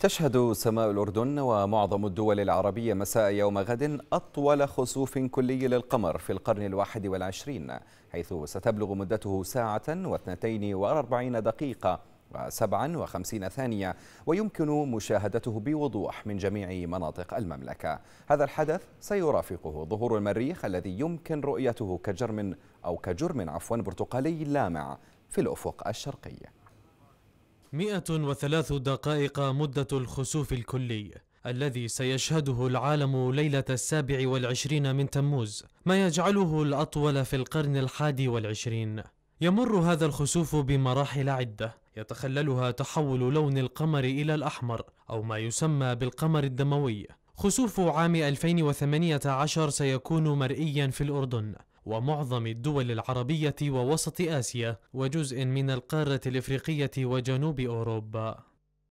تشهد سماء الأردن ومعظم الدول العربية مساء يوم غد أطول خسوف كلي للقمر في القرن الواحد والعشرين حيث ستبلغ مدته ساعة واثنتين وأربعين دقيقة وسبعا وخمسين ثانية ويمكن مشاهدته بوضوح من جميع مناطق المملكة هذا الحدث سيرافقه ظهور المريخ الذي يمكن رؤيته كجرم أو كجرم عفوا برتقالي لامع في الأفق الشرقي 103 دقائق مدة الخسوف الكلي الذي سيشهده العالم ليلة السابع والعشرين من تموز ما يجعله الأطول في القرن الحادي والعشرين يمر هذا الخسوف بمراحل عدة يتخللها تحول لون القمر إلى الأحمر أو ما يسمى بالقمر الدموي خسوف عام 2018 سيكون مرئيا في الأردن ومعظم الدول العربية ووسط آسيا وجزء من القارة الإفريقية وجنوب أوروبا